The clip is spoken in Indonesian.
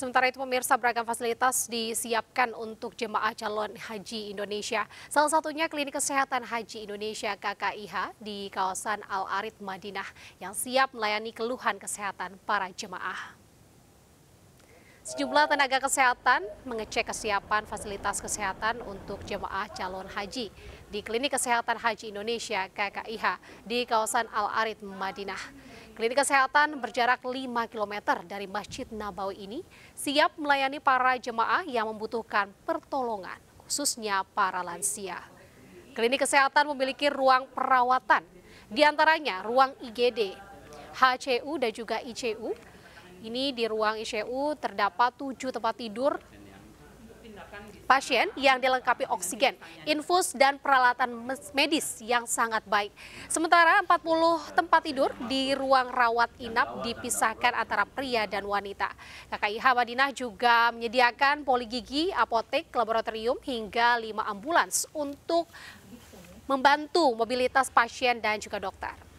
Sementara itu pemirsa beragam fasilitas disiapkan untuk jemaah calon haji Indonesia. Salah satunya Klinik Kesehatan Haji Indonesia KKIH di kawasan Al-Arid Madinah yang siap melayani keluhan kesehatan para jemaah. Sejumlah tenaga kesehatan mengecek kesiapan fasilitas kesehatan untuk jemaah calon haji di Klinik Kesehatan Haji Indonesia KKIH di kawasan Al-Arid Madinah. Klinik kesehatan berjarak 5 km dari Masjid Nabawi ini siap melayani para jemaah yang membutuhkan pertolongan, khususnya para lansia. Klinik kesehatan memiliki ruang perawatan, diantaranya ruang IGD, HCU dan juga ICU. Ini di ruang ICU terdapat 7 tempat tidur pasien yang dilengkapi oksigen, infus, dan peralatan medis yang sangat baik. Sementara 40 tempat tidur di ruang rawat inap dipisahkan antara pria dan wanita. KKIH Madinah juga menyediakan poligigi, apotek, laboratorium, hingga 5 ambulans untuk membantu mobilitas pasien dan juga dokter.